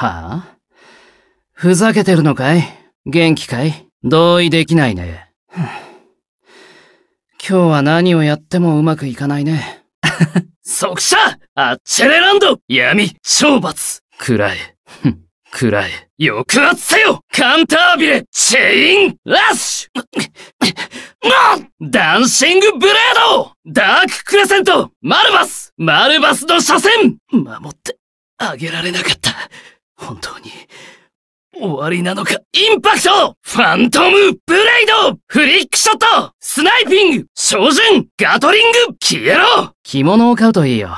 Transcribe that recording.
はあふざけてるのかい元気かい同意できないね。今日は何をやってもうまくいかないね。即射アッチェレランド闇懲罰くらえ。くらえ。抑圧せよカンタービレチェインラッシュダンシングブレードダーククレセントマルバスマルバスの車線守ってあげられなかった。終わりなのかインパクトファントムブレイドフリックショットスナイピング照準ガトリング消えろ着物を買うといいよ。